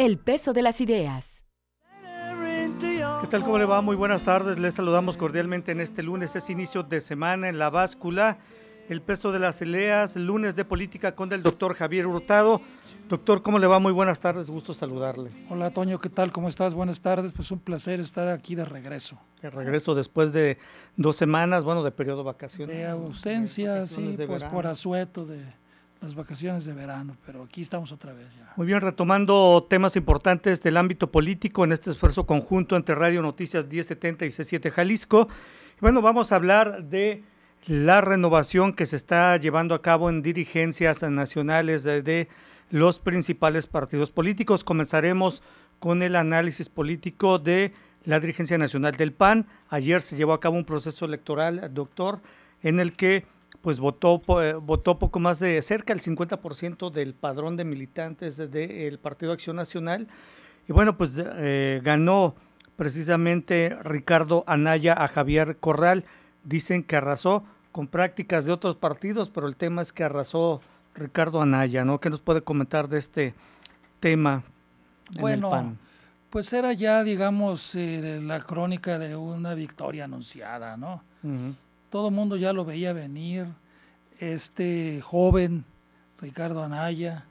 El peso de las ideas. ¿Qué tal? ¿Cómo le va? Muy buenas tardes. Les saludamos cordialmente en este lunes. Es inicio de semana en la báscula. El peso de las ideas, lunes de política con el doctor Javier Hurtado. Doctor, ¿cómo le va? Muy buenas tardes, gusto saludarle. Hola, Toño, ¿qué tal? ¿Cómo estás? Buenas tardes, pues un placer estar aquí de regreso. De regreso después de dos semanas, bueno, de periodo vacaciones. De ausencia, de sí, pues por asueto de, las vacaciones de verano, pero aquí estamos otra vez Muy bien, retomando temas importantes del ámbito político en este esfuerzo conjunto entre Radio Noticias 1070 y C7 Jalisco. Bueno, vamos a hablar de la renovación que se está llevando a cabo en dirigencias nacionales de, de los principales partidos políticos. Comenzaremos con el análisis político de la dirigencia nacional del PAN. Ayer se llevó a cabo un proceso electoral, doctor, en el que pues votó, eh, votó poco más de cerca el 50% del padrón de militantes del Partido Acción Nacional. Y bueno, pues eh, ganó precisamente Ricardo Anaya a Javier Corral. Dicen que arrasó con prácticas de otros partidos, pero el tema es que arrasó Ricardo Anaya, ¿no? ¿Qué nos puede comentar de este tema bueno, Pues era ya, digamos, eh, la crónica de una victoria anunciada, ¿no? todo el mundo ya lo veía venir, este joven Ricardo Anaya,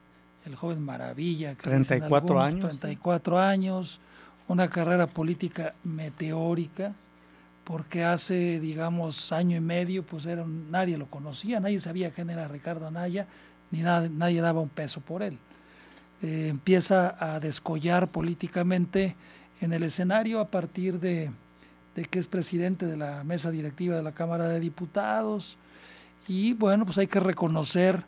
el joven maravilla, 34 años. 34 años, una carrera política meteórica, porque hace, digamos, año y medio, pues era, nadie lo conocía, nadie sabía quién era Ricardo Anaya, ni nadie daba un peso por él. Eh, empieza a descollar políticamente en el escenario a partir de de que es presidente de la mesa directiva de la Cámara de Diputados. Y bueno, pues hay que reconocer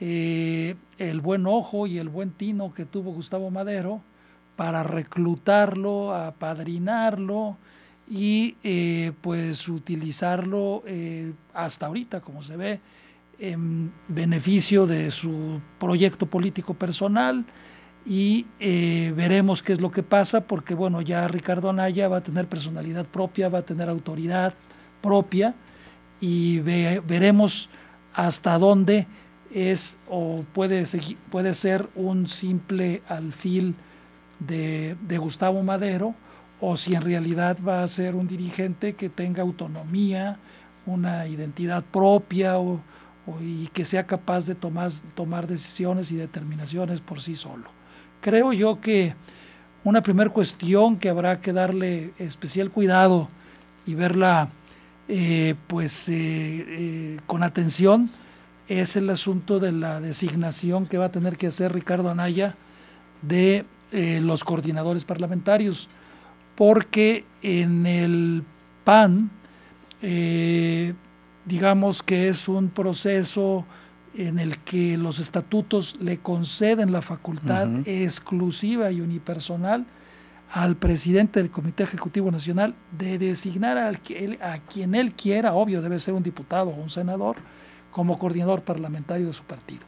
eh, el buen ojo y el buen tino que tuvo Gustavo Madero para reclutarlo, apadrinarlo y eh, pues utilizarlo eh, hasta ahorita, como se ve, en beneficio de su proyecto político personal y eh, veremos qué es lo que pasa, porque bueno, ya Ricardo Anaya va a tener personalidad propia, va a tener autoridad propia y veremos hasta dónde es o puede, puede ser un simple alfil de, Gustavo Madero o si en realidad va a ser un dirigente que tenga autonomía, una identidad propia y que sea capaz de tomar, tomar decisiones y determinaciones por sí solo creo yo que una primera cuestión que habrá que darle especial cuidado y verla eh, pues eh, eh, con atención es el asunto de la designación que va a tener que hacer Ricardo Anaya de los coordinadores parlamentarios, porque en el PAN, digamos que es un proceso en el que los estatutos le conceden la facultad exclusiva y unipersonal al presidente del Comité Ejecutivo Nacional de designar a, quien él quiera, obvio, debe ser un diputado o un senador, como coordinador parlamentario de su partido.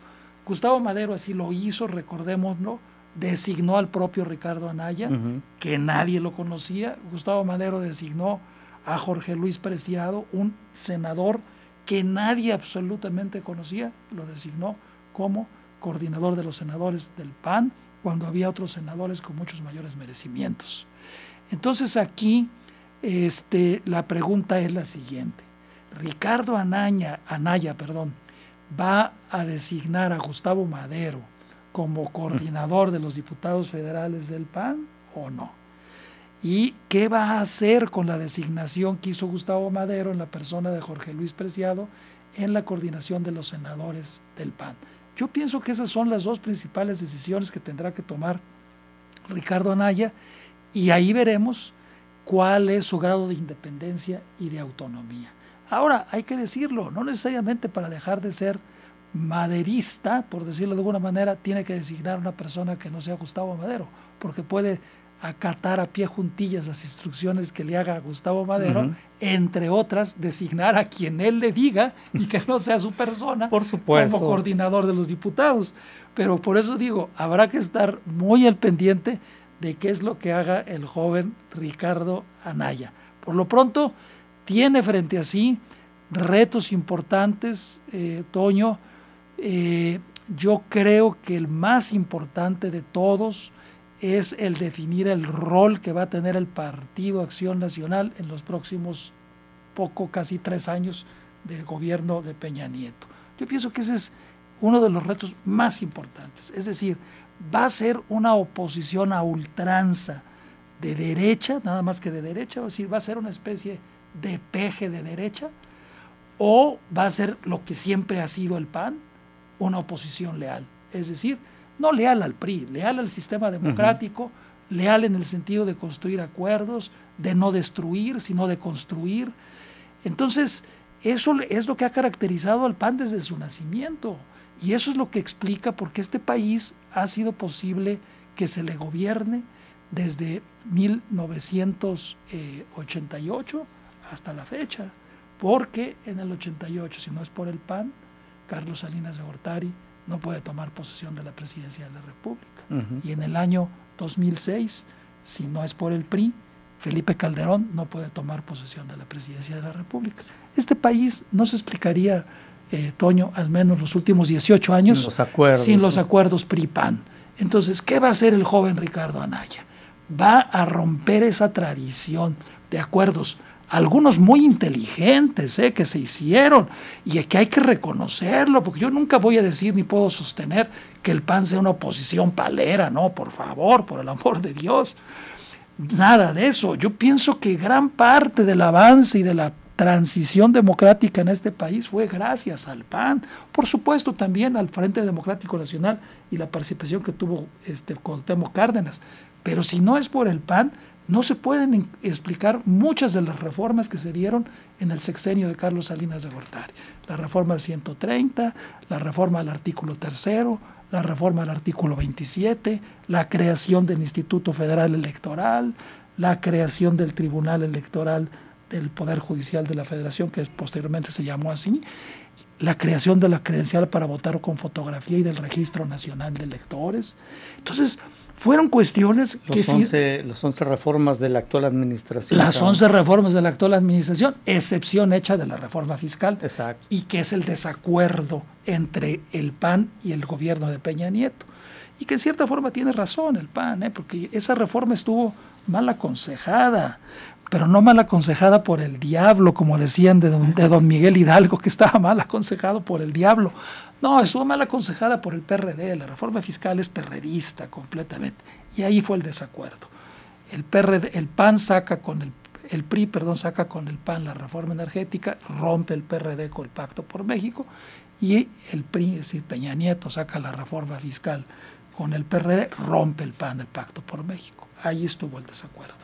Gustavo Madero así lo hizo, recordémoslo, designó al propio Ricardo Anaya, que nadie lo conocía. Gustavo Madero designó a Jorge Luis Preciado, un senador que nadie absolutamente conocía, lo designó como coordinador de los senadores del PAN, cuando había otros senadores con muchos mayores merecimientos. Entonces aquí este, la pregunta es la siguiente. Ricardo Anaya perdón, va a designar a Gustavo Madero como coordinador de los diputados federales del PAN o no. ¿Y qué va a hacer con la designación que hizo Gustavo Madero en la persona de Jorge Luis Preciado en la coordinación de los senadores del PAN? Yo pienso que esas son las dos principales decisiones que tendrá que tomar Ricardo Anaya y ahí veremos cuál es su grado de independencia y de autonomía. Ahora, hay que decirlo, no necesariamente para dejar de ser maderista, por decirlo de alguna manera, tiene que designar una persona que no sea Gustavo Madero, porque puede acatar a pie juntillas las instrucciones que le haga Gustavo Madero, entre otras, designar a quien él le diga y que no sea su persona como coordinador de los diputados. Pero por eso digo, habrá que estar muy al pendiente de qué es lo que haga el joven Ricardo Anaya. Por lo pronto, tiene frente a sí retos importantes, eh, Toño. Eh, yo creo que el más importante de todos, es el definir el rol que va a tener el Partido Acción Nacional en los próximos poco, casi tres años del gobierno de Peña Nieto. Yo pienso que ese es uno de los retos más importantes, es decir, va a ser una oposición a ultranza de derecha, nada más que de derecha, es decir, va a ser una especie de peje de derecha, o va a ser lo que siempre ha sido el PAN, una oposición leal, es decir, no leal al PRI, leal al sistema democrático, leal en el sentido de construir acuerdos, de no destruir, sino de construir. Entonces, eso es lo que ha caracterizado al PAN desde su nacimiento. Y eso es lo que explica por qué este país ha sido posible que se le gobierne desde 1988 hasta la fecha. Porque en el 88, si no es por el PAN, Carlos Salinas de Gortari no puede tomar posesión de la presidencia de la República. Y en el año 2006, si no es por el PRI, Felipe Calderón no puede tomar posesión de la presidencia de la República. Este país no se explicaría, eh, Toño, al menos los últimos 18 años, sin los acuerdos, sin los acuerdos PRI-PAN. Entonces, ¿qué va a hacer el joven Ricardo Anaya? Va a romper esa tradición de acuerdos algunos muy inteligentes eh, que se hicieron y que hay que reconocerlo, porque yo nunca voy a decir ni puedo sostener que el PAN sea una oposición palera, no, por favor, por el amor de Dios. Nada de eso. Yo pienso que gran parte del avance y de la transición democrática en este país fue gracias al PAN, por supuesto también al Frente Democrático Nacional y la participación que tuvo este Temo Cárdenas, pero si no es por el PAN, no se pueden explicar muchas de las reformas que se dieron en el sexenio de Carlos Salinas de Gortari. La reforma al 130, la reforma al artículo tercero, la reforma al artículo 27, la creación del Instituto Federal Electoral, la creación del Tribunal Electoral del Poder Judicial de la Federación, que posteriormente se llamó así, la creación de la credencial para votar con fotografía y del Registro Nacional de Electores. Entonces, fueron cuestiones que Las once reformas de la actual administración. Las once reformas de la actual administración, excepción hecha de la reforma fiscal. Exacto. Y que es el desacuerdo entre el PAN y el gobierno de Peña Nieto. Y que en cierta forma tiene razón el PAN, ¿eh? porque esa reforma estuvo mal aconsejada pero no mal aconsejada por el diablo, como decían de don, Miguel Hidalgo, que estaba mal aconsejado por el diablo. No, estuvo mal aconsejada por el PRD, la reforma fiscal es perredista completamente. Y ahí fue el desacuerdo. El, PRD, el PAN saca con el, PRI, perdón, saca con el PAN la reforma energética, rompe el PRD con el Pacto por México y el PRI, es decir, Peña Nieto saca la reforma fiscal con el PRD, rompe el PAN el Pacto por México. Ahí estuvo el desacuerdo.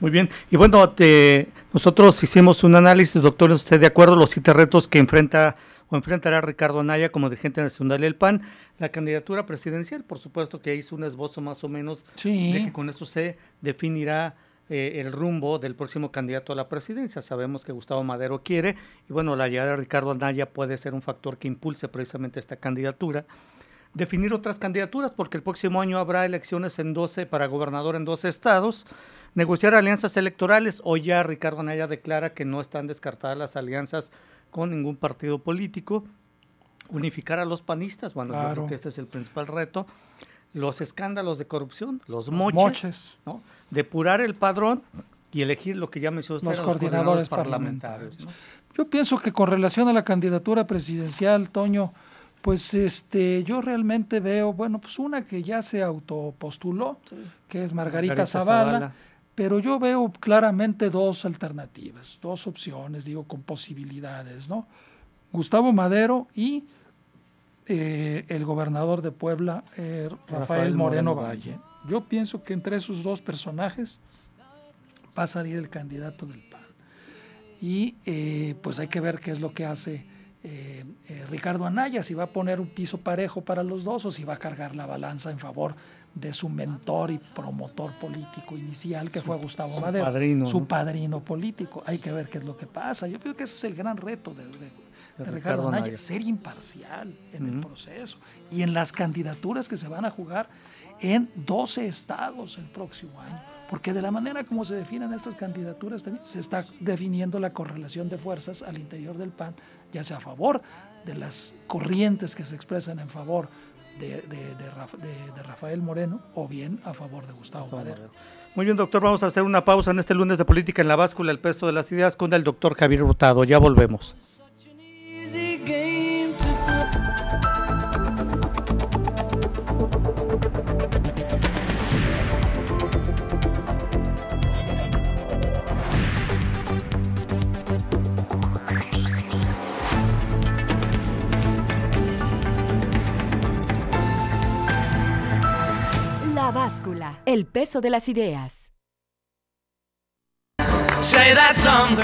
Muy bien. Y bueno, te, nosotros hicimos un análisis, doctor, ¿usted de acuerdo los siete retos que enfrenta o enfrentará Ricardo Anaya como dirigente nacional del PAN? La candidatura presidencial, por supuesto que hizo un esbozo más o menos de que con eso se definirá eh, el rumbo del próximo candidato a la presidencia. Sabemos que Gustavo Madero quiere, y bueno, la llegada de Ricardo Anaya puede ser un factor que impulse precisamente esta candidatura definir otras candidaturas, porque el próximo año habrá elecciones en 12 para gobernador en 12 estados negociar alianzas electorales. Hoy ya Ricardo Anaya declara que no están descartadas las alianzas con ningún partido político. Unificar a los panistas, bueno, claro. yo creo que este es el principal reto. Los escándalos de corrupción, los, moches, depurar el padrón y elegir lo que ya mencionó usted, los, coordinadores, parlamentarios. Yo pienso que con relación a la candidatura presidencial, Toño, pues este yo realmente veo, bueno, pues una que ya se autopostuló, que es Margarita, Margarita Zavala pero yo veo claramente dos alternativas, dos opciones, digo, con posibilidades, ¿no? Gustavo Madero y eh, el gobernador de Puebla, eh, Rafael, Moreno, Valle. Yo pienso que entre esos dos personajes va a salir el candidato del PAN. Y eh, pues hay que ver qué es lo que hace Ricardo Anaya, si va a poner un piso parejo para los dos o si va a cargar la balanza en favor de su mentor y promotor político inicial, que fue Gustavo su Madero, su padrino político. Hay que ver qué es lo que pasa. Yo creo que ese es el gran reto de, Ricardo Naya ser imparcial en el proceso y en las candidaturas que se van a jugar en 12 estados el próximo año. Porque de la manera como se definen estas candidaturas, se está definiendo la correlación de fuerzas al interior del PAN, ya sea a favor de las corrientes que se expresan en favor de, de, Rafael Moreno o bien a favor de Gustavo, Muy bien, doctor, vamos a hacer una pausa en este lunes de Política en la Báscula, el peso de las ideas con el doctor Javier Hurtado. Ya volvemos. El peso de las ideas. Continuamos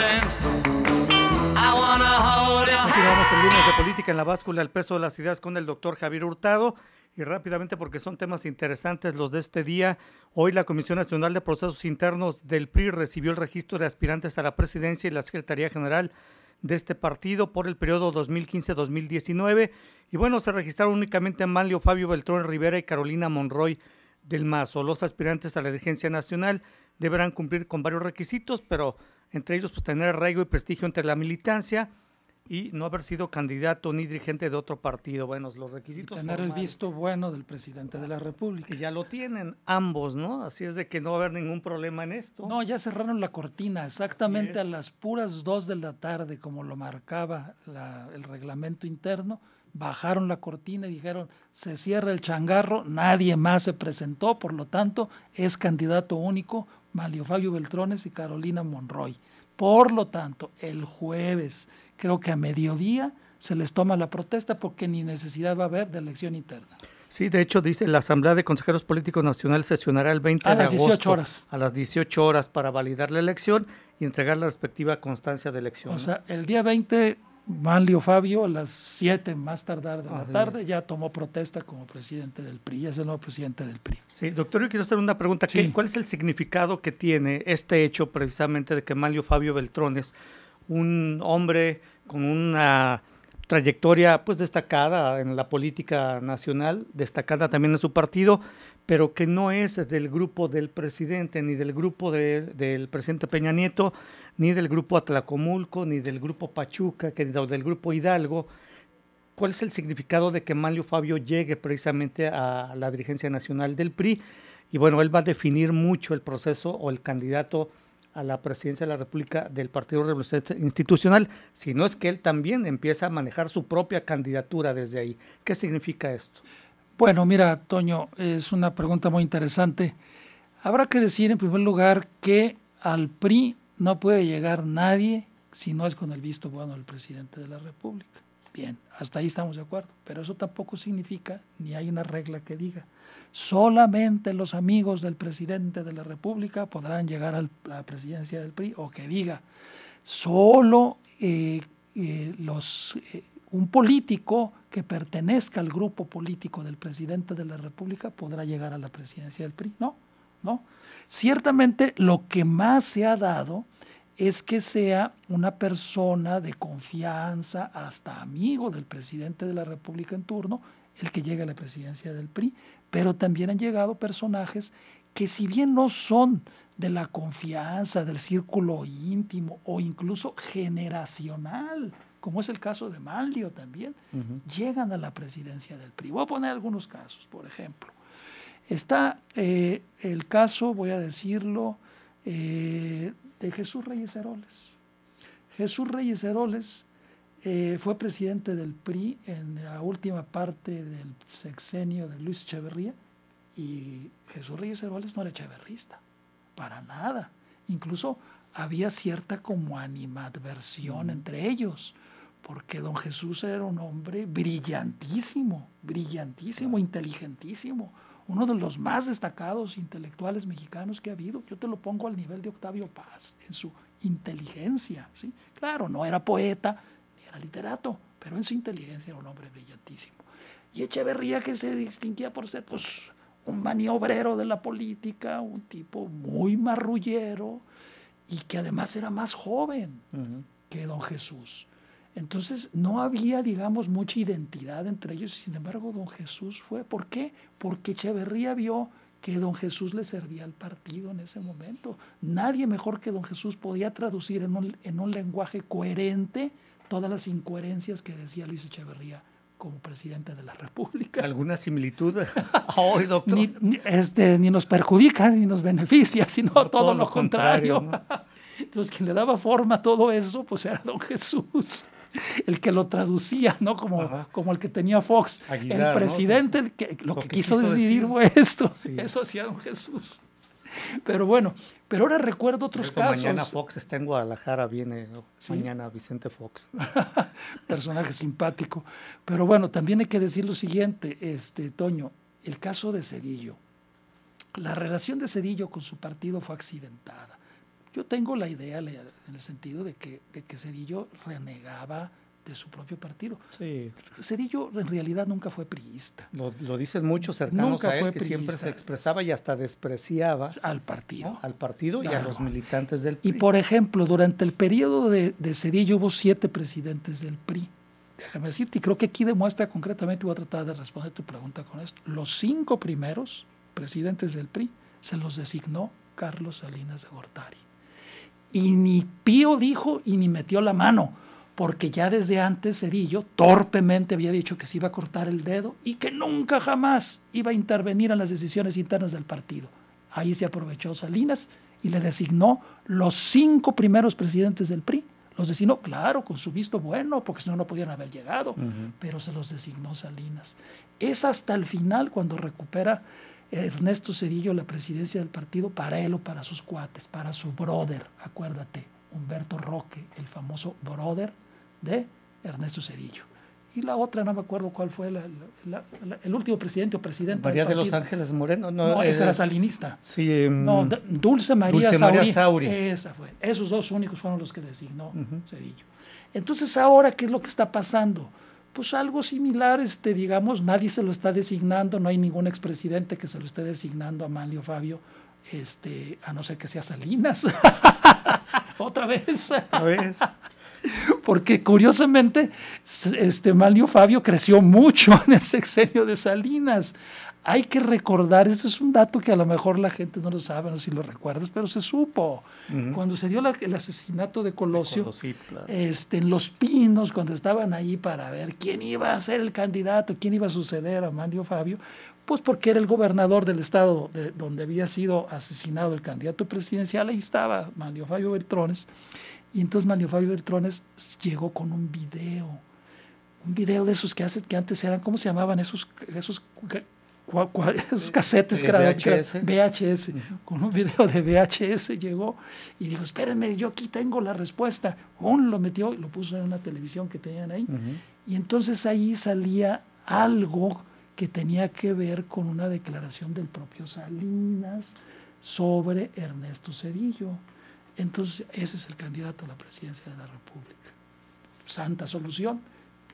en líneas de política en la báscula El peso de las ideas con el doctor Javier Hurtado. Y rápidamente, porque son temas interesantes los de este día, hoy la Comisión Nacional de Procesos Internos del PRI recibió el registro de aspirantes a la presidencia y la Secretaría General de este partido por el periodo 2015-2019. Y bueno, se registraron únicamente Manlio Fabio Beltrón Rivera y Carolina Monroy del Mazo. Los aspirantes a la dirigencia nacional deberán cumplir con varios requisitos, pero entre ellos pues, tener arraigo y prestigio entre la militancia y no haber sido candidato ni dirigente de otro partido. Bueno, los requisitos. Y tener el visto bueno del presidente de la República. ya lo tienen ambos, ¿no? Así es de que no va a haber ningún problema en esto. No, ya cerraron la cortina exactamente a las puras dos de la tarde, como lo marcaba el reglamento interno bajaron la cortina y dijeron, se cierra el changarro, nadie más se presentó, por lo tanto es candidato único Malio Fabio Beltrones y Carolina Monroy. Por lo tanto, el jueves, creo que a mediodía, se les toma la protesta porque ni necesidad va a haber de elección interna. Sí, de hecho, dice, la Asamblea de Consejeros Políticos Nacional sesionará el 20 a las 18 horas. a las 18 horas para validar la elección y entregar la respectiva constancia de elección. O sea, el día 20 Manlio Fabio a las 7 más tardar de la tarde ya tomó protesta como presidente del PRI, ya es el nuevo presidente del PRI. Sí, doctor, yo quiero hacer una pregunta. ¿Cuál es el significado que tiene este hecho precisamente de que Manlio Fabio Beltrones, un hombre con una trayectoria pues destacada en la política nacional, destacada también en su partido, pero que no es del grupo del presidente, ni del grupo del presidente Peña Nieto, ni del grupo Atlacomulco, ni del grupo Pachuca, que, del grupo Hidalgo. ¿Cuál es el significado de que Manlio Fabio llegue precisamente a la dirigencia nacional del PRI? Y bueno, él va a definir mucho el proceso o el candidato a la presidencia de la República del Partido Revolucionario Institucional, no es que él también empieza a manejar su propia candidatura desde ahí. ¿Qué significa esto? Bueno, mira, Toño, es una pregunta muy interesante. Habrá que decir en primer lugar que al PRI no puede llegar nadie si no es con el visto bueno del presidente de la República. Bien, hasta ahí estamos de acuerdo, pero eso tampoco significa, ni hay una regla que diga, solamente los amigos del presidente de la República podrán llegar a la presidencia del PRI o que diga, solo eh, eh, los... Eh, un político que pertenezca al grupo político del presidente de la República podrá llegar a la presidencia del PRI. No, no. Ciertamente lo que más se ha dado es que sea una persona de confianza, hasta amigo del presidente de la República en turno, el que llega a la presidencia del PRI, pero también han llegado personajes que si bien no son de la confianza, del círculo íntimo o incluso generacional, como es el caso de Manlio también, llegan a la presidencia del PRI. Voy a poner algunos casos, por ejemplo. Está eh, el caso, voy a decirlo, eh, de Jesús Reyes Heroles. Jesús Reyes Heroles eh, fue presidente del PRI en la última parte del sexenio de Luis Echeverría y Jesús Reyes Heroles no era echeverrista, para nada. Incluso había cierta como animadversión entre ellos porque don Jesús era un hombre brillantísimo, brillantísimo, inteligentísimo, uno de los más destacados intelectuales mexicanos que ha habido. Yo te lo pongo al nivel de Octavio Paz, en su inteligencia. ¿sí? Claro, no era poeta, ni era literato, pero en su inteligencia era un hombre brillantísimo. Y Echeverría, que se distinguía por ser pues, un maniobrero de la política, un tipo muy marrullero, y que además era más joven que don Jesús. Entonces no había, digamos, mucha identidad entre ellos. Sin embargo, don Jesús fue. ¿Por qué? Porque Echeverría vio que don Jesús le servía al partido en ese momento. Nadie mejor que don Jesús podía traducir en un, lenguaje coherente todas las incoherencias que decía Luis Echeverría como presidente de la República. ¿Alguna similitud doctor? Este, ni, nos perjudica, ni nos beneficia, sino todo, lo, contrario. Entonces, quien le daba forma a todo eso, pues era don Jesús. el que lo traducía, ¿no? Como, como el que tenía Fox. el presidente, el que, lo, que, quiso, decidir, fue esto. Eso hacía don Jesús. Pero bueno, pero ahora recuerdo otros casos. Mañana Fox está en Guadalajara, viene mañana Vicente Fox. Personaje simpático. Pero bueno, también hay que decir lo siguiente, este, Toño, el caso de Cedillo. La relación de Cedillo con su partido fue accidentada. Yo tengo la idea en el sentido de que, de Cedillo renegaba de su propio partido. Sí. Cedillo en realidad nunca fue priista. Lo, dicen muchos cercanos a él, que siempre se expresaba y hasta despreciaba al partido. Al partido y a los militantes del PRI. Y por ejemplo, durante el periodo de, de, Cedillo hubo siete presidentes del PRI. Déjame decirte, y creo que aquí demuestra concretamente, voy a tratar de responder tu pregunta con esto. Los cinco primeros presidentes del PRI se los designó Carlos Salinas de Gortari. Y ni Pío dijo y ni metió la mano, porque ya desde antes Cedillo torpemente había dicho que se iba a cortar el dedo y que nunca jamás iba a intervenir en las decisiones internas del partido. Ahí se aprovechó Salinas y le designó los cinco primeros presidentes del PRI. Los designó, claro, con su visto bueno, porque si no, no podían haber llegado, pero se los designó Salinas. Es hasta el final cuando recupera Ernesto Cedillo la presidencia del partido para él o para sus cuates, para su brother, acuérdate, Humberto Roque, el famoso brother de Ernesto Cedillo. Y la otra, no me acuerdo cuál fue, el último presidente o presidente. María de Los Ángeles Moreno, no. esa eh, era salinista. Sí. no, em, Dulce María, Dulce Sauri. Esa fue. Esos dos únicos fueron los que designó Cedillo. Entonces, ahora, ¿qué es lo que está pasando? pues algo similar, este, digamos, nadie se lo está designando, no hay ningún expresidente que se lo esté designando a Malio Fabio, este, a no ser que sea Salinas. Otra vez. Otra vez. Porque curiosamente, este Manlio Fabio creció mucho en el sexenio de Salinas hay que recordar, eso es un dato que a lo mejor la gente no lo sabe, no sé si lo recuerdas, pero se supo. Cuando se dio el asesinato de Colosio, este, en Los Pinos, cuando estaban ahí para ver quién iba a ser el candidato, quién iba a suceder a Manlio Fabio, pues porque era el gobernador del estado donde había sido asesinado el candidato presidencial, ahí estaba Manlio Fabio Bertrones, y entonces Manlio Fabio Bertrones llegó con un video un video de esos que que antes eran, ¿cómo se llamaban esos, esos esos casetes que VHS, con un video de VHS llegó y dijo, espérenme, yo aquí tengo la respuesta. Un lo metió y lo puso en una televisión que tenían ahí. Y entonces ahí salía algo que tenía que ver con una declaración del propio Salinas sobre Ernesto Cedillo. Entonces, ese es el candidato a la presidencia de la República. Santa solución.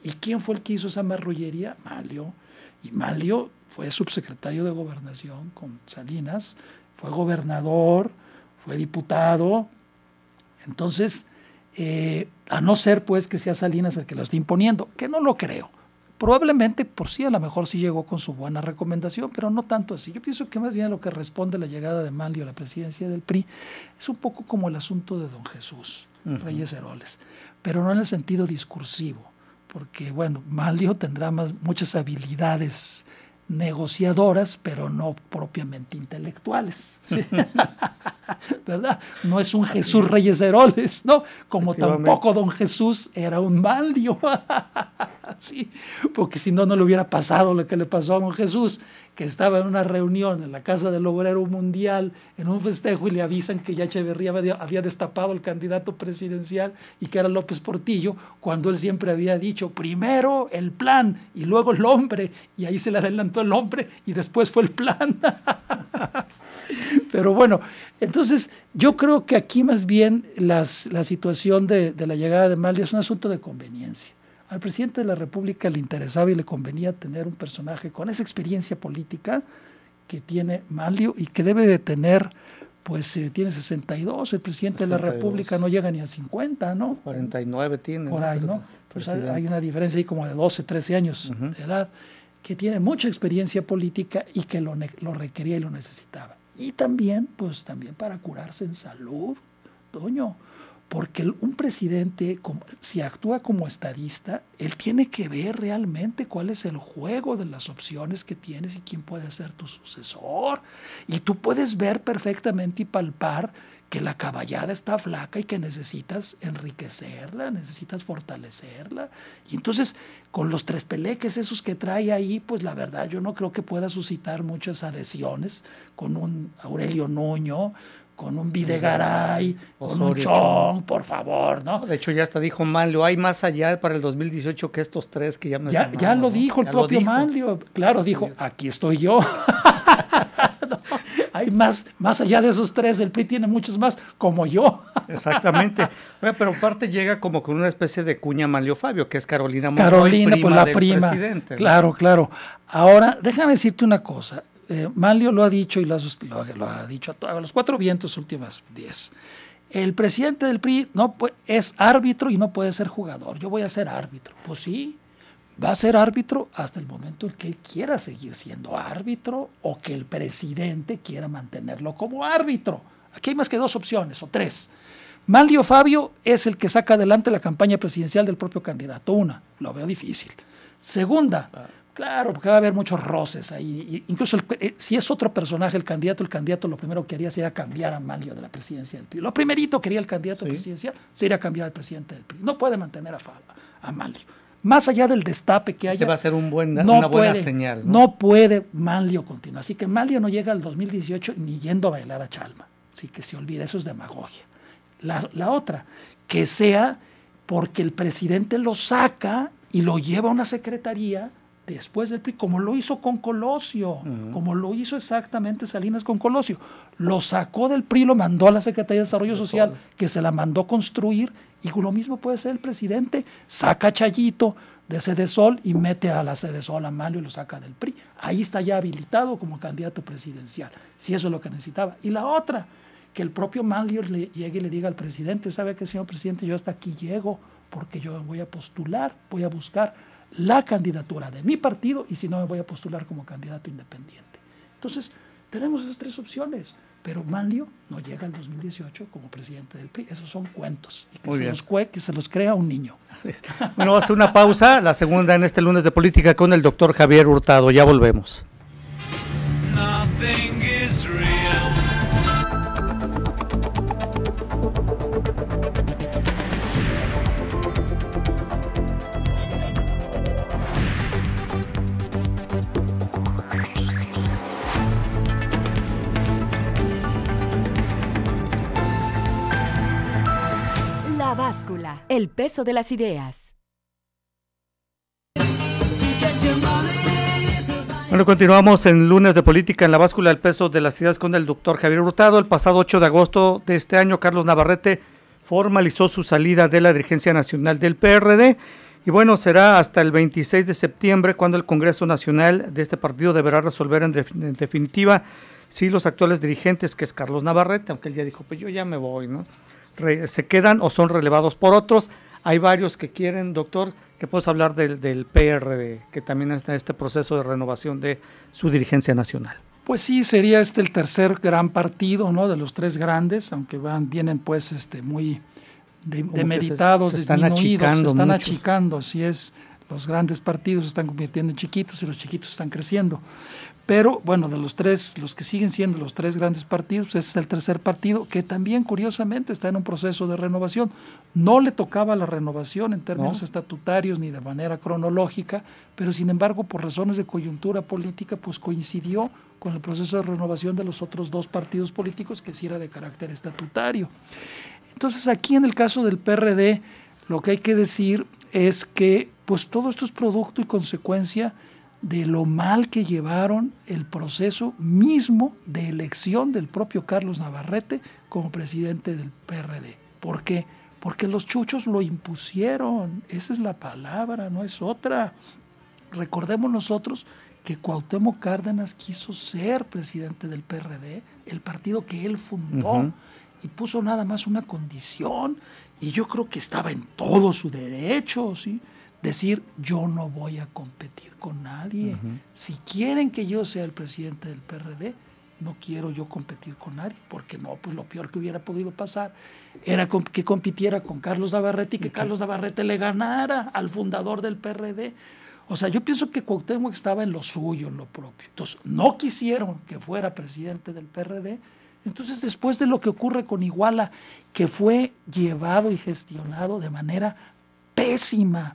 ¿Y quién fue el que hizo esa marrullería? Malio. Y Malio fue subsecretario de gobernación con Salinas, fue gobernador, fue diputado. Entonces, eh, a no ser pues que sea Salinas el que lo esté imponiendo, que no lo creo. Probablemente por sí, a lo mejor sí llegó con su buena recomendación, pero no tanto así. Yo pienso que más bien lo que responde la llegada de Maldio a la presidencia del PRI es un poco como el asunto de don Jesús Reyes Heroles, pero no en el sentido discursivo, porque bueno, Maldio tendrá más, muchas habilidades negociadoras, pero no propiamente intelectuales. ¿Verdad? No es un Jesús Reyes Heroles, ¿no? Como tampoco don Jesús era un maldio. porque si no, no le hubiera pasado lo que le pasó a don Jesús, que estaba en una reunión en la Casa del Obrero Mundial, en un festejo, y le avisan que ya Echeverría había destapado el candidato presidencial y que era López Portillo, cuando él siempre había dicho, primero el plan y luego el hombre, y ahí se le adelantó el hombre y después fue el plan. Pero bueno, entonces yo creo que aquí más bien la situación de, la llegada de Malia es un asunto de conveniencia. Al presidente de la República le interesaba y le convenía tener un personaje con esa experiencia política que tiene Malio y que debe de tener, pues eh, tiene 62, el presidente de la República no llega ni a 50, ¿no? 49 tiene. Por ahí, ¿no? Pues hay, una diferencia ahí como de 12, 13 años de edad, que tiene mucha experiencia política y que lo, requería y lo necesitaba. Y también, pues también para curarse en salud, doño porque un presidente, si actúa como estadista, él tiene que ver realmente cuál es el juego de las opciones que tienes y quién puede ser tu sucesor. Y tú puedes ver perfectamente y palpar que la caballada está flaca y que necesitas enriquecerla, necesitas fortalecerla. Y entonces, con los tres peleques esos que trae ahí, pues la verdad yo no creo que pueda suscitar muchas adhesiones con un Aurelio Nuño, con un Videgaray, oh, con un Chong, por favor, ¿no? De hecho, ya hasta dijo Manlio, hay más allá para el 2018 que estos tres que ya me Ya, ya lo dijo el propio Manlio, claro, dijo, aquí estoy yo. hay más, más allá de esos tres, el PRI tiene muchos más, como yo. Exactamente. pero parte llega como con una especie de cuña Manlio Fabio, que es Carolina Monroy, Carolina, pues la prima. Presidente, Claro, claro. Ahora, déjame decirte una cosa eh, lo ha dicho y lo, ha dicho a, todos los cuatro vientos últimas diez. El presidente del PRI no es árbitro y no puede ser jugador. Yo voy a ser árbitro. Pues sí, va a ser árbitro hasta el momento en que él quiera seguir siendo árbitro o que el presidente quiera mantenerlo como árbitro. Aquí hay más que dos opciones o tres. Malio Fabio es el que saca adelante la campaña presidencial del propio candidato. Una, lo veo difícil. Segunda, ah. Claro, porque va a haber muchos roces ahí. Incluso eh, si es otro personaje el candidato, el candidato lo primero que haría sería cambiar a Malio de la presidencia del PRI. Lo primerito que haría el candidato sí. presidencial sería cambiar al presidente del PRI. No puede mantener a, a Malio. Más allá del destape que haya. Se va a ser un buen, una buena señal. ¿no? puede Malio continuar. Así que Malio no llega al 2018 ni yendo a bailar a Chalma. Así que se olvida, eso es demagogia. la otra, que sea porque el presidente lo saca y lo lleva a una secretaría después del PRI, como lo hizo con Colosio, como lo hizo exactamente Salinas con Colosio. Lo sacó del PRI, lo mandó a la Secretaría de Desarrollo Social, que se la mandó construir, y lo mismo puede ser el presidente, saca a Chayito de Sede Sol y mete a la Sede Sol a Malio y lo saca del PRI. Ahí está ya habilitado como candidato presidencial, si eso es lo que necesitaba. Y la otra, que el propio Manlio le llegue y le diga al presidente, sabe que señor presidente, yo hasta aquí llego porque yo voy a postular, voy a buscar la candidatura de mi partido y si no me voy a postular como candidato independiente. Entonces, tenemos esas tres opciones, pero Manlio no llega al 2018 como presidente del PRI. Esos son cuentos que, se, Los crea un niño. Bueno, hace una pausa, la segunda en este lunes de política con el doctor Javier Hurtado. Ya volvemos. El peso de las ideas. Bueno, continuamos en lunes de política en la báscula del peso de las ideas con el doctor Javier Hurtado. El pasado 8 de agosto de este año, Carlos Navarrete formalizó su salida de la dirigencia nacional del PRD. Y bueno, será hasta el 26 de septiembre cuando el Congreso Nacional de este partido deberá resolver en, definitiva si los actuales dirigentes, que es Carlos Navarrete, aunque él ya dijo, pues yo ya me voy, ¿no? se quedan o son relevados por otros. Hay varios que quieren, doctor, que puedes hablar del, del PRD, que también está en este proceso de renovación de su dirigencia nacional. Pues sí, sería este el tercer gran partido, ¿no? De los tres grandes, aunque van, vienen pues este muy de, demeritados, están achicando están achicando, así es. Los grandes partidos se están convirtiendo en chiquitos y los chiquitos están creciendo. Pero bueno, de los tres, los que siguen siendo los tres grandes partidos, pues es el tercer partido que también curiosamente está en un proceso de renovación. No le tocaba la renovación en términos estatutarios ni de manera cronológica, pero sin embargo por razones de coyuntura política pues coincidió con el proceso de renovación de los otros dos partidos políticos que sí era de carácter estatutario. Entonces aquí en el caso del PRD lo que hay que decir es que pues todo esto es producto y consecuencia de lo mal que llevaron el proceso mismo de elección del propio Carlos Navarrete como presidente del PRD. ¿Por qué? Porque los chuchos lo impusieron, esa es la palabra, no es otra. Recordemos nosotros que Cuauhtémoc Cárdenas quiso ser presidente del PRD, el partido que él fundó, y puso nada más una condición, y yo creo que estaba en todo su derecho, ¿sí? decir yo no voy a competir con nadie. Si quieren que yo sea el presidente del PRD, no quiero yo competir con nadie, porque no, pues lo peor que hubiera podido pasar era que compitiera con Carlos Navarrete y que Carlos Navarrete le ganara al fundador del PRD. O sea, yo pienso que Cuauhtémoc estaba en lo suyo, en lo propio. Entonces, no quisieron que fuera presidente del PRD. Entonces, después de lo que ocurre con Iguala, que fue llevado y gestionado de manera pésima,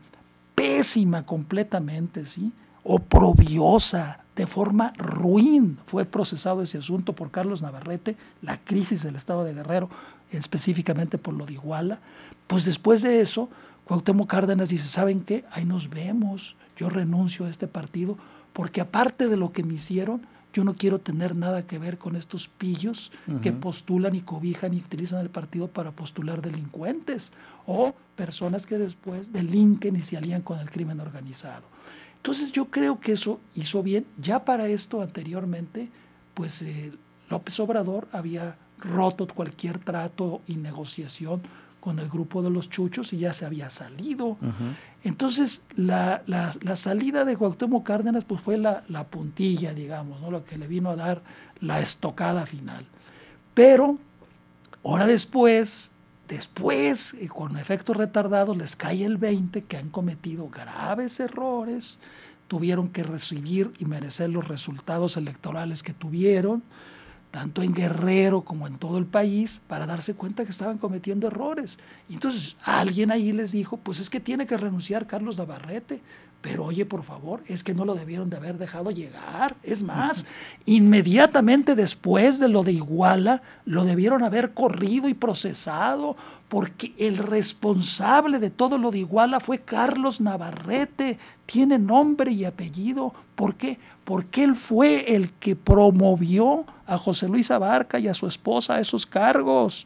pésima completamente, ¿sí? oprobiosa, de forma ruin. Fue procesado ese asunto por Carlos Navarrete, la crisis del Estado de Guerrero, específicamente por lo de Iguala. Pues después de eso, Cuauhtémoc Cárdenas dice, ¿saben qué? Ahí nos vemos, yo renuncio a este partido, porque aparte de lo que me hicieron, yo no quiero tener nada que ver con estos pillos que postulan y cobijan y utilizan el partido para postular delincuentes o personas que después delinquen y se alían con el crimen organizado. Entonces yo creo que eso hizo bien. Ya para esto anteriormente, pues eh, López Obrador había roto cualquier trato y negociación con el grupo de los chuchos y ya se había salido. Entonces, la, salida de Cuauhtémoc Cárdenas pues, fue la, puntilla, digamos, lo que le vino a dar la estocada final. Pero, hora después, después, con efectos retardados, les cae el 20 que han cometido graves errores, tuvieron que recibir y merecer los resultados electorales que tuvieron, tanto en Guerrero como en todo el país, para darse cuenta que estaban cometiendo errores. Y entonces alguien ahí les dijo, pues es que tiene que renunciar Carlos Navarrete. Pero oye, por favor, es que no lo debieron de haber dejado llegar. Es más, inmediatamente después de lo de Iguala, lo debieron haber corrido y procesado porque el responsable de todo lo de Iguala fue Carlos Navarrete, tiene nombre y apellido. ¿Por qué? Porque él fue el que promovió a José Luis Abarca y a su esposa a esos cargos,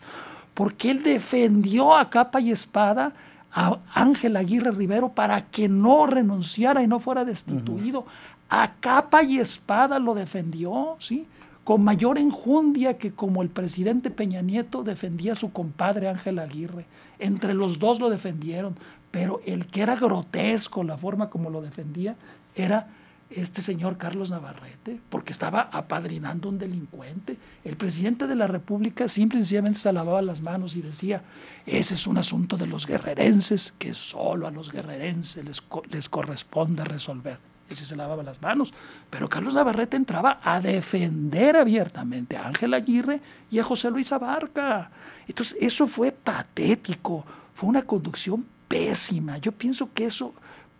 porque él defendió a capa y espada a Ángel Aguirre Rivero para que no renunciara y no fuera destituido. A capa y espada lo defendió, ¿sí? con mayor enjundia que como el presidente Peña Nieto defendía a su compadre Ángel Aguirre. Entre los dos lo defendieron, pero el que era grotesco la forma como lo defendía era este señor Carlos Navarrete, porque estaba apadrinando un delincuente. El presidente de la República simple y sencillamente se lavaba las manos y decía, ese es un asunto de los guerrerenses que solo a los guerrerenses les, les corresponde resolver si se lavaba las manos, pero Carlos Navarrete entraba a defender abiertamente a Ángel Aguirre y a José Luis Abarca. Entonces, eso fue patético, fue una conducción pésima. Yo pienso que eso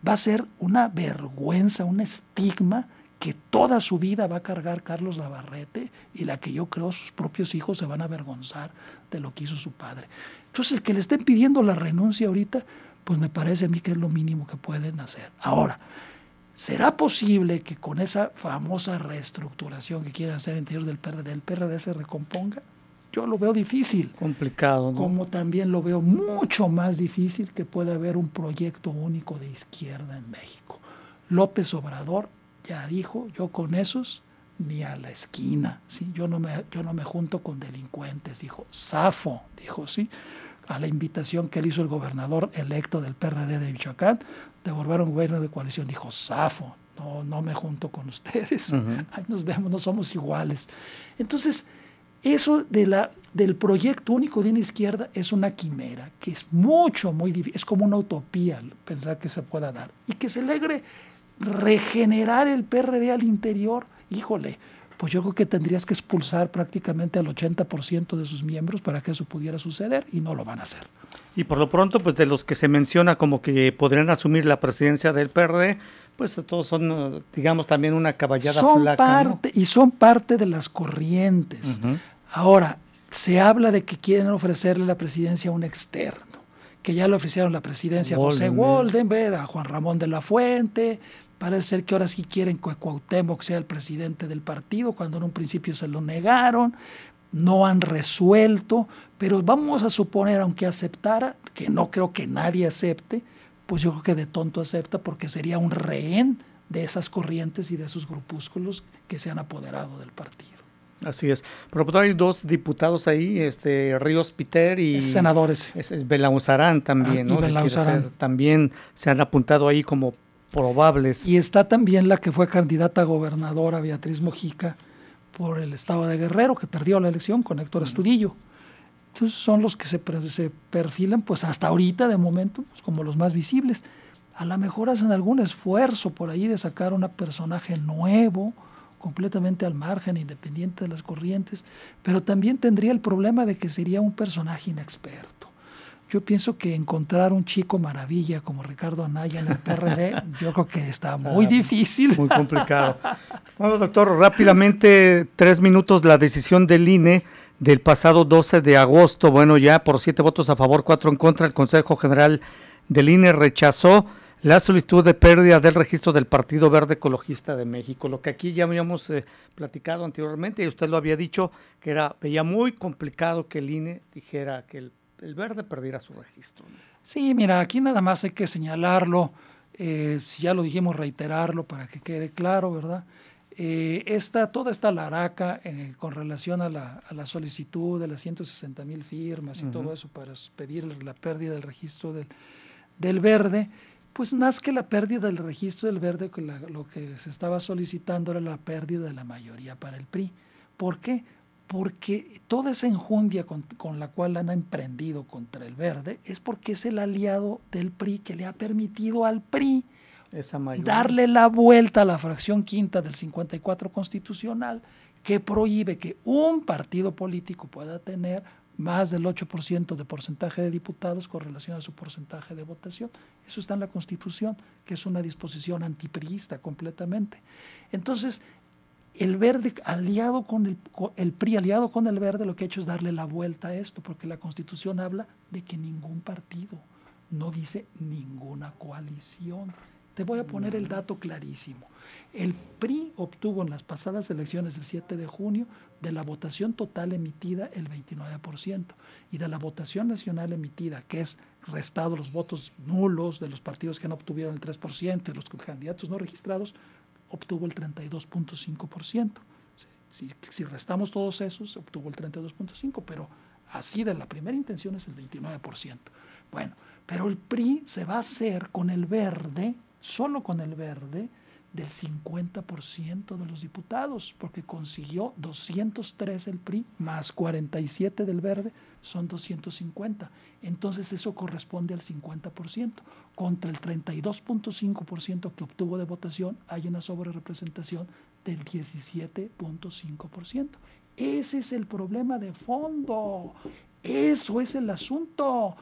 va a ser una vergüenza, un estigma que toda su vida va a cargar Carlos Navarrete y la que yo creo sus propios hijos se van a avergonzar de lo que hizo su padre. Entonces, el que le estén pidiendo la renuncia ahorita, pues me parece a mí que es lo mínimo que pueden hacer. Ahora, ¿Será posible que con esa famosa reestructuración que quieren hacer en el interior del PRD, el PRD se recomponga? Yo lo veo difícil. Complicado. ¿no? Como también lo veo mucho más difícil que pueda haber un proyecto único de izquierda en México. López Obrador ya dijo, yo con esos ni a la esquina, ¿sí? yo, no me, yo no me junto con delincuentes, dijo, Safo, dijo, sí a la invitación que le hizo el gobernador electo del PRD de Michoacán de volver a un gobierno de coalición. Dijo, Safo, no, no me junto con ustedes, nos vemos, no somos iguales. Entonces, eso de la, del proyecto único de una izquierda es una quimera, que es mucho, muy difícil, es como una utopía pensar que se pueda dar. Y que se alegre regenerar el PRD al interior, híjole, pues yo creo que tendrías que expulsar prácticamente al 80% de sus miembros para que eso pudiera suceder y no lo van a hacer. Y por lo pronto, pues de los que se menciona como que podrían asumir la presidencia del PRD, pues todos son, digamos, también una caballada son flaca. Y son parte de las corrientes. Ahora, se habla de que quieren ofrecerle la presidencia a un externo que ya le ofrecieron la presidencia a José Goldenberg, a Juan Ramón de la Fuente, Parece ser que ahora sí quieren que Cuauhtémoc sea el presidente del partido, cuando en un principio se lo negaron, no han resuelto, pero vamos a suponer, aunque aceptara, que no creo que nadie acepte, pues yo creo que de tonto acepta porque sería un rehén de esas corrientes y de esos grupúsculos que se han apoderado del partido. Así es. Por hay dos diputados ahí, este Ríos Piter y senadores. Es, también, ah, ¿no? también se han apuntado ahí como y está también la que fue candidata a gobernadora, Beatriz Mojica, por el estado de Guerrero, que perdió la elección con Héctor Estudillo. Entonces son los que se, perfilan, pues hasta ahorita de momento, pues, como los más visibles. A lo mejor hacen algún esfuerzo por ahí de sacar un personaje nuevo, completamente al margen, independiente de las corrientes, pero también tendría el problema de que sería un personaje inexperto. Yo pienso que encontrar un chico maravilla como Ricardo Anaya en el PRD, yo creo que está muy difícil. Muy complicado. Bueno, doctor, rápidamente, tres minutos, la decisión del INE del pasado 12 de agosto, bueno, ya por siete votos a favor, cuatro en contra, el Consejo General del INE rechazó la solicitud de pérdida del registro del Partido Verde Ecologista de México, lo que aquí ya habíamos eh, platicado anteriormente y usted lo había dicho, que era, veía muy complicado que el INE dijera que el el verde perdiera su registro. Sí, mira, aquí nada más hay que señalarlo, eh, si ya lo dijimos, reiterarlo para que quede claro, ¿verdad? Eh, esta, toda esta laraca eh, con relación a la, solicitud de las 160 mil firmas y todo eso para pedir la pérdida del registro del, verde, pues más que la pérdida del registro del verde, lo que se estaba solicitando era la pérdida de la mayoría para el PRI. ¿Por qué? porque toda esa enjundia con, la cual han emprendido contra el verde es porque es el aliado del PRI que le ha permitido al PRI darle la vuelta a la fracción quinta del 54 constitucional que prohíbe que un partido político pueda tener más del 8% de porcentaje de diputados con relación a su porcentaje de votación. Eso está en la Constitución, que es una disposición antipriista completamente. Entonces, el verde aliado con el, PRI aliado con el verde lo que ha hecho es darle la vuelta a esto, porque la constitución habla de que ningún partido, no dice ninguna coalición. Te voy a poner el dato clarísimo. El PRI obtuvo en las pasadas elecciones del 7 de junio de la votación total emitida el 29% y de la votación nacional emitida, que es restado los votos nulos de los partidos que no obtuvieron el 3% y los candidatos no registrados, obtuvo el 32.5%. Si, si, restamos todos esos, obtuvo el 32.5%, pero así de la primera intención es el 29%. Bueno, pero el PRI se va a hacer con el verde, solo con el verde, del 50% de los diputados, porque consiguió 203 el PRI más 47 del verde, son 250. Entonces eso corresponde al 50%. Contra el 32.5% que obtuvo de votación hay una sobrerepresentación del 17.5%. Ese es el problema de fondo. Eso es el asunto.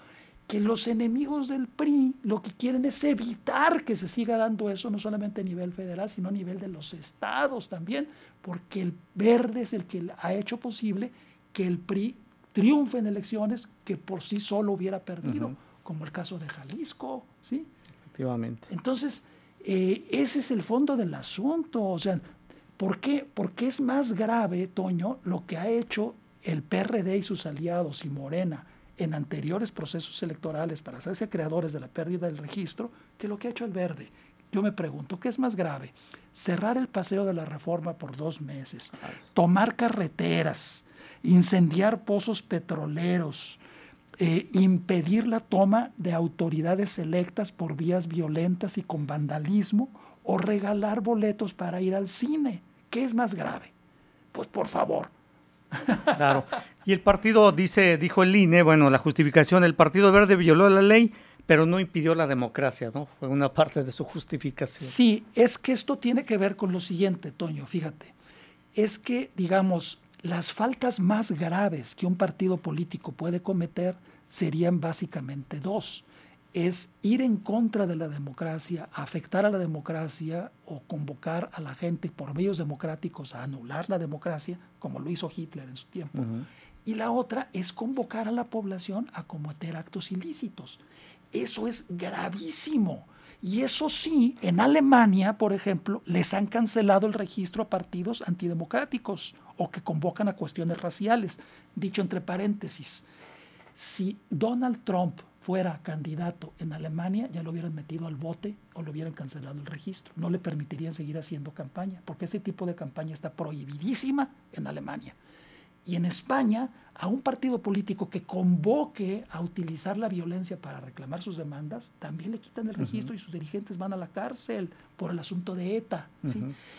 Que los enemigos del PRI lo que quieren es evitar que se siga dando eso, no solamente a nivel federal, sino a nivel de los estados también, porque el verde es el que ha hecho posible que el PRI triunfe en elecciones que por sí solo hubiera perdido, como el caso de Jalisco, ¿sí? Efectivamente. Entonces, eh, ese es el fondo del asunto. O sea, ¿por qué? es más grave, Toño, lo que ha hecho el PRD y sus aliados y Morena en anteriores procesos electorales para hacerse creadores de la pérdida del registro que lo que ha hecho el verde. Yo me pregunto, ¿qué es más grave? Cerrar el paseo de la reforma por dos meses, tomar carreteras, incendiar pozos petroleros, eh, impedir la toma de autoridades electas por vías violentas y con vandalismo, o regalar boletos para ir al cine. ¿Qué es más grave? Pues por favor. Claro. Y el partido dice, dijo el INE, bueno, la justificación, el Partido Verde violó la ley, pero no impidió la democracia, ¿no? Fue una parte de su justificación. Sí, es que esto tiene que ver con lo siguiente, Toño, fíjate. Es que, digamos, las faltas más graves que un partido político puede cometer serían básicamente dos. Es ir en contra de la democracia, afectar a la democracia o convocar a la gente por medios democráticos a anular la democracia, como lo hizo Hitler en su tiempo. Y la otra es convocar a la población a cometer actos ilícitos. Eso es gravísimo y eso sí, en Alemania, por ejemplo, les han cancelado el registro a partidos antidemocráticos o que convocan a cuestiones raciales. Dicho entre paréntesis, si Donald Trump fuera candidato en Alemania, ya lo hubieran metido al bote o lo hubieran cancelado el registro. No le permitirían seguir haciendo campaña, porque ese tipo de campaña está prohibidísima en Alemania. Y en España a un partido político que convoque a utilizar la violencia para reclamar sus demandas, también le quitan el registro y sus dirigentes van a la cárcel por el asunto de ETA.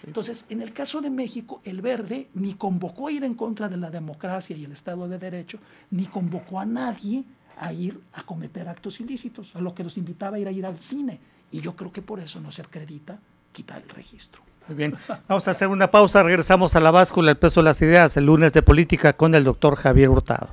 Entonces, en el caso de México, el verde ni convocó a ir en contra de la democracia y el Estado de Derecho, ni convocó a nadie a ir a cometer actos ilícitos, a lo que los invitaba a ir a ir al cine. Y yo creo que por eso no se acredita quitar el registro. Muy bien. Vamos a hacer una pausa. Regresamos a la báscula, el peso de las ideas, el lunes de política con el doctor Javier Hurtado.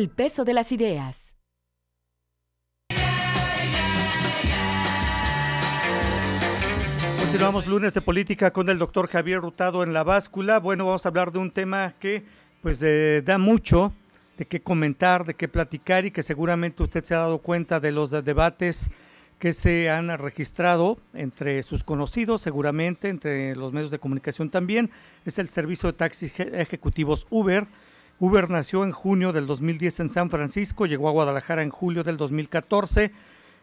El peso de las ideas. Continuamos lunes de política con el doctor Javier Rutado en la báscula. Bueno, vamos a hablar de un tema que pues da mucho de qué comentar, de qué platicar y que seguramente usted se ha dado cuenta de los debates que se han registrado entre sus conocidos, seguramente entre los medios de comunicación también. Es el servicio de taxis ejecutivos Uber Uber nació en junio del 2010 en San Francisco, llegó a Guadalajara en julio del 2014,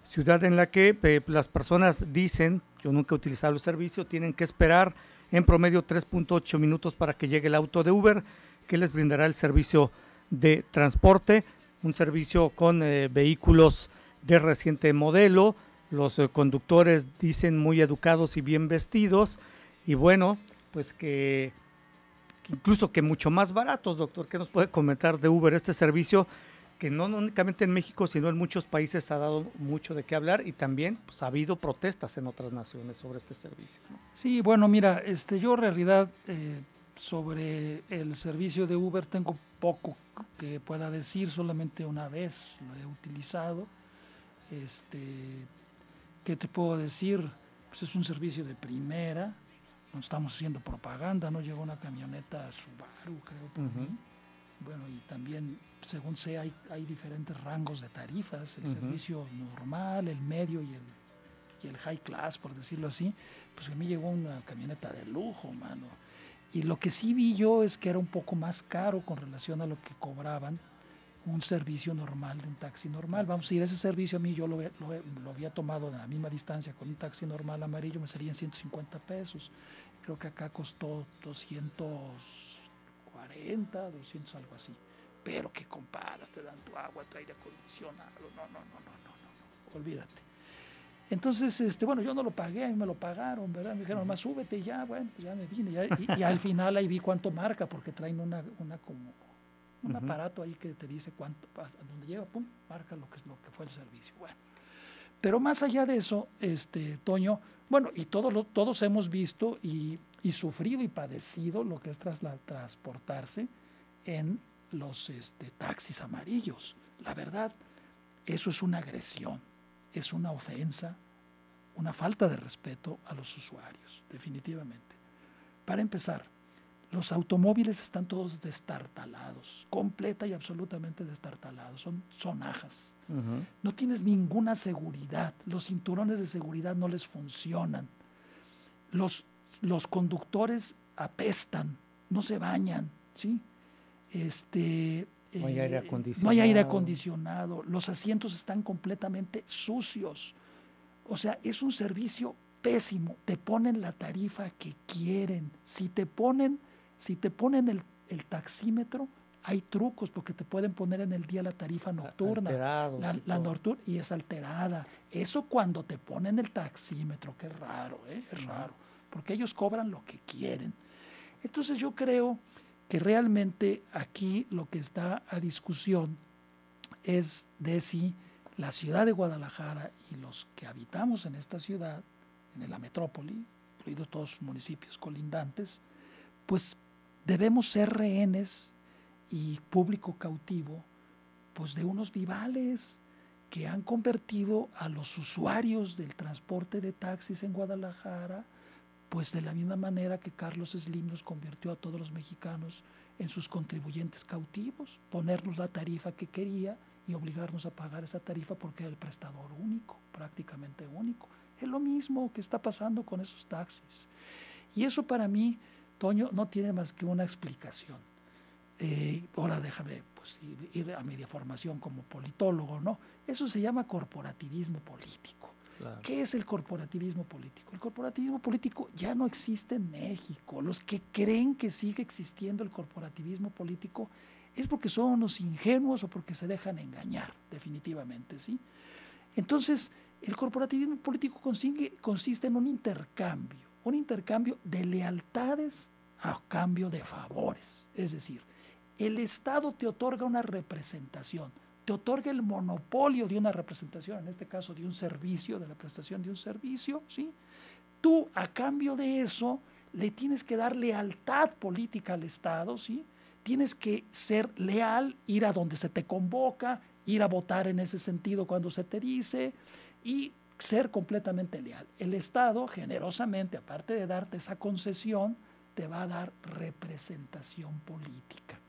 ciudad en la que las personas dicen, yo nunca he utilizado el servicio, tienen que esperar en promedio 3.8 minutos para que llegue el auto de Uber, que les brindará el servicio de transporte, un servicio con eh, vehículos de reciente modelo, los eh, conductores dicen muy educados y bien vestidos, y bueno, pues que incluso que mucho más baratos, doctor. ¿Qué nos puede comentar de Uber este servicio que no, únicamente en México, sino en muchos países ha dado mucho de qué hablar y también pues, ha habido protestas en otras naciones sobre este servicio? Sí, bueno, mira, este, yo en realidad eh, sobre el servicio de Uber tengo poco que pueda decir, solamente una vez lo he utilizado. Este, ¿Qué te puedo decir? Pues es un servicio de primera, estamos haciendo propaganda, ¿no? Llegó una camioneta Subaru, creo, por mí. Bueno, y también, según sé, hay, diferentes rangos de tarifas, el servicio normal, el medio y el, y el high class, por decirlo así. Pues a mí llegó una camioneta de lujo, mano. Y lo que sí vi yo es que era un poco más caro con relación a lo que cobraban un servicio normal de un taxi normal. Vamos a ir ese servicio a mí, yo lo, había tomado de la misma distancia con un taxi normal amarillo, me serían 150 pesos. Creo que acá costó 240, 200, algo así. Pero que comparas, te dan tu agua, tu aire acondicionado. No, no, no, no, no, no, olvídate. Entonces, este, bueno, yo no lo pagué, a mí me lo pagaron, ¿verdad? Me dijeron, más súbete ya, bueno, pues ya me vine. y, y, al final ahí vi cuánto marca, porque traen una, una como un aparato ahí que te dice cuánto, hasta dónde lleva pum, marca lo que, es, lo que fue el servicio. Bueno, pero más allá de eso, este, Toño, bueno, y todos, todos hemos visto y, y sufrido y padecido lo que es tras, transportarse en los este, taxis amarillos. La verdad, eso es una agresión, es una ofensa, una falta de respeto a los usuarios, definitivamente. Para empezar, los automóviles están todos destartalados, completa y absolutamente destartalados, son zonajas. No tienes ninguna seguridad, los cinturones de seguridad no les funcionan. Los, los conductores apestan, no se bañan, ¿sí? Este, no hay eh, aire acondicionado, los asientos están completamente sucios. O sea, es un servicio pésimo. Te ponen la tarifa que quieren. Si te ponen si te ponen el, taxímetro, hay trucos porque te pueden poner en el día la tarifa nocturna, Alterado. la, nocturna y es alterada. Eso cuando te ponen el taxímetro, que raro, ¿eh? es raro, porque ellos cobran lo que quieren. Entonces yo creo que realmente aquí lo que está a discusión es de si la ciudad de Guadalajara y los que habitamos en esta ciudad, en la metrópoli, incluidos todos los municipios colindantes, pues debemos ser rehenes y público cautivo pues de unos vivales que han convertido a los usuarios del transporte de taxis en Guadalajara, pues de la misma manera que Carlos Slim nos convirtió a todos los mexicanos en sus contribuyentes cautivos, ponernos la tarifa que quería y obligarnos a pagar esa tarifa porque era el prestador único, prácticamente único. Es lo mismo que está pasando con esos taxis. Y eso para mí Toño no tiene más que una explicación. Eh, ahora déjame pues, ir, a mi formación como politólogo, ¿no? Eso se llama corporativismo político. ¿Qué es el corporativismo político? El corporativismo político ya no existe en México. Los que creen que sigue existiendo el corporativismo político es porque son unos ingenuos o porque se dejan engañar, definitivamente, ¿sí? Entonces, el corporativismo político consiste en un intercambio un intercambio de lealtades a cambio de favores. Es decir, el Estado te otorga una representación, te otorga el monopolio de una representación, en este caso de un servicio, de la prestación de un servicio, ¿sí? Tú a cambio de eso le tienes que dar lealtad política al Estado, ¿sí? Tienes que ser leal, ir a donde se te convoca, ir a votar en ese sentido cuando se te dice y ser completamente leal. El Estado, generosamente, aparte de darte esa concesión, te va a dar representación política.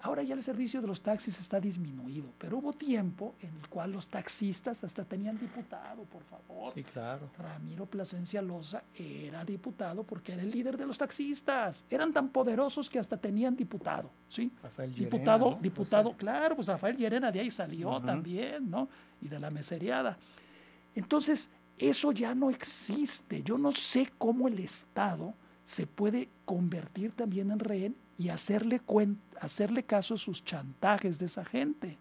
Ahora ya el servicio de los taxis está disminuido, pero hubo tiempo en el cual los taxistas hasta tenían diputado, por favor. Sí, claro. Ramiro Plasencia Loza era diputado porque era el líder de los taxistas. Eran tan poderosos que hasta tenían diputado, ¿sí? Rafael diputado, diputado, pues, eh. claro, pues Rafael Llerena de ahí salió también, ¿no? Y de la meseriada. Entonces, eso ya no existe. Yo no sé cómo el Estado se puede convertir también en rehén y hacerle, hacerle caso a sus chantajes de esa gente.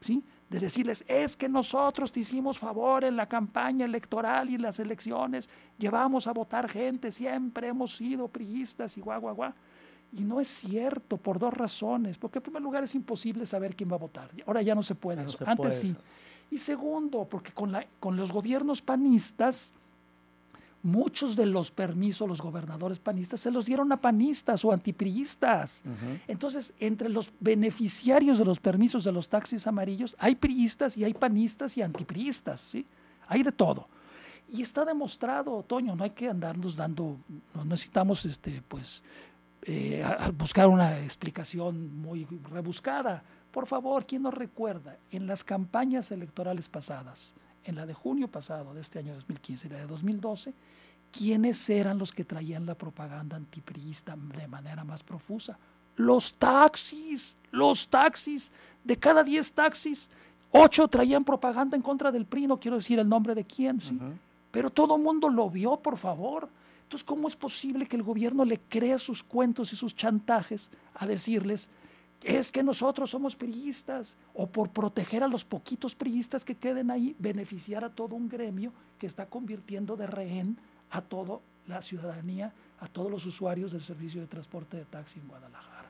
¿sí? De decirles, es que nosotros te hicimos favor en la campaña electoral y las elecciones, llevamos a votar gente, siempre hemos sido priistas y guau, Y no es cierto por dos razones. Porque en primer lugar es imposible saber quién va a votar. Ahora ya no se puede Antes sí. Y segundo, porque con, con los gobiernos panistas, muchos de los permisos, los gobernadores panistas, se los dieron a panistas o antipriistas. Entonces, entre los beneficiarios de los permisos de los taxis amarillos, hay priistas y hay panistas y antipriistas, ¿sí? Hay de todo. Y está demostrado, Toño, no hay que andarnos dando, no necesitamos este, pues, eh, buscar una explicación muy rebuscada. Por favor, ¿quién nos recuerda en las campañas electorales pasadas, en la de junio pasado de este año 2015 y la de 2012, quiénes eran los que traían la propaganda antipriista de manera más profusa? Los taxis, los taxis, de cada 10 taxis, 8 traían propaganda en contra del PRI, no quiero decir el nombre de quién, pero todo mundo lo vio, por favor. Entonces, ¿cómo es posible que el gobierno le crea sus cuentos y sus chantajes a decirles, es que nosotros somos priistas, o por proteger a los poquitos priistas que queden ahí, beneficiar a todo un gremio que está convirtiendo de rehén a toda la ciudadanía, a todos los usuarios del servicio de transporte de taxi en Guadalajara.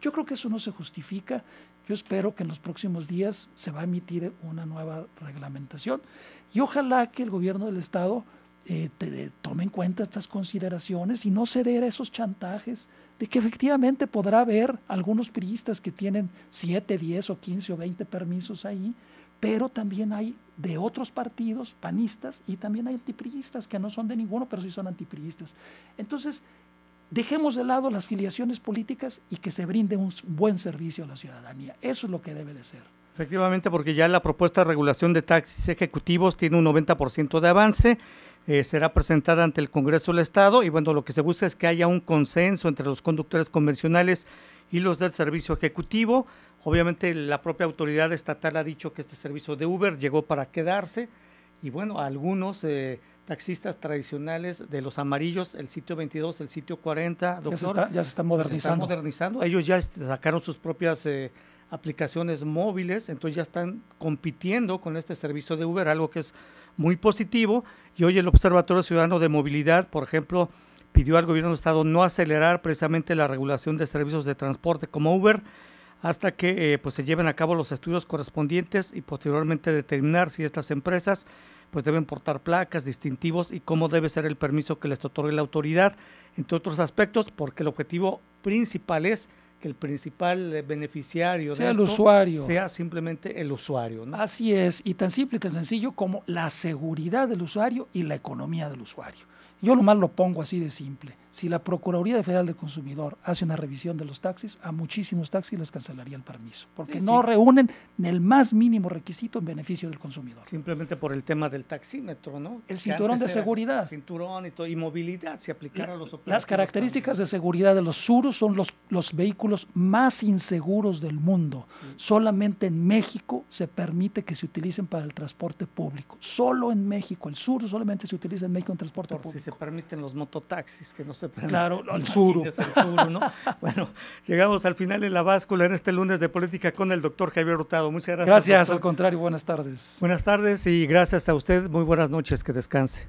Yo creo que eso no se justifica. Yo espero que en los próximos días se va a emitir una nueva reglamentación y ojalá que el gobierno del Estado eh, eh, tome en cuenta estas consideraciones y no ceder a esos chantajes de que efectivamente podrá haber algunos priistas que tienen 7, 10 o 15 o 20 permisos ahí, pero también hay de otros partidos, panistas, y también hay antipriistas que no son de ninguno, pero sí son antipriistas. Entonces, dejemos de lado las filiaciones políticas y que se brinde un buen servicio a la ciudadanía. Eso es lo que debe de ser. Efectivamente, porque ya la propuesta de regulación de taxis ejecutivos tiene un 90% de avance eh, será presentada ante el Congreso del Estado y bueno, lo que se busca es que haya un consenso entre los conductores convencionales y los del servicio ejecutivo. Obviamente la propia autoridad estatal ha dicho que este servicio de Uber llegó para quedarse y bueno, algunos eh, taxistas tradicionales de los amarillos, el sitio 22, el sitio 40, doctor, ya se, está, ya se está modernizando. modernizando. Ellos ya sacaron sus propias eh, aplicaciones móviles, entonces ya están compitiendo con este servicio de Uber, algo que es muy positivo y hoy el Observatorio Ciudadano de Movilidad, por ejemplo, pidió al gobierno de Estado no acelerar precisamente la regulación de servicios de transporte como Uber hasta que eh, pues se lleven a cabo los estudios correspondientes y posteriormente determinar si estas empresas pues deben portar placas, distintivos y cómo debe ser el permiso que les otorgue la autoridad, entre otros aspectos, porque el objetivo principal es que el principal eh, beneficiario sea usuario. sea simplemente el usuario. Así es, y tan simple y tan sencillo como la seguridad del usuario y la economía del usuario. Yo nomás lo pongo así de simple. Si la Procuraduría Federal del Consumidor hace una revisión de los taxis, a muchísimos taxis les cancelaría el permiso, porque no reúnen el más mínimo requisito en beneficio del consumidor. Simplemente por el tema del taxímetro, ¿no? El cinturón de seguridad. Cinturón y, movilidad, si aplicara a los Las características de seguridad de los suros son los, los vehículos más inseguros del mundo. Solamente en México se permite que se utilicen para el transporte público. Solo en México, el Sur solamente se utiliza en México en transporte público. Si se permiten los mototaxis, que no se claro, al sur. ¿no? bueno, llegamos al final en la báscula en este lunes de política con el doctor Javier Hurtado. Muchas gracias. Gracias, al contrario, buenas tardes. Buenas tardes y gracias a usted. Muy buenas noches, que descanse.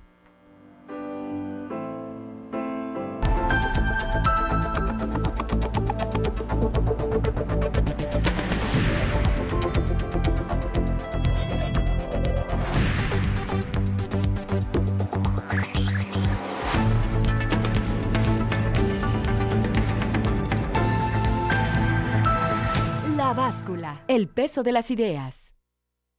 El peso de las ideas.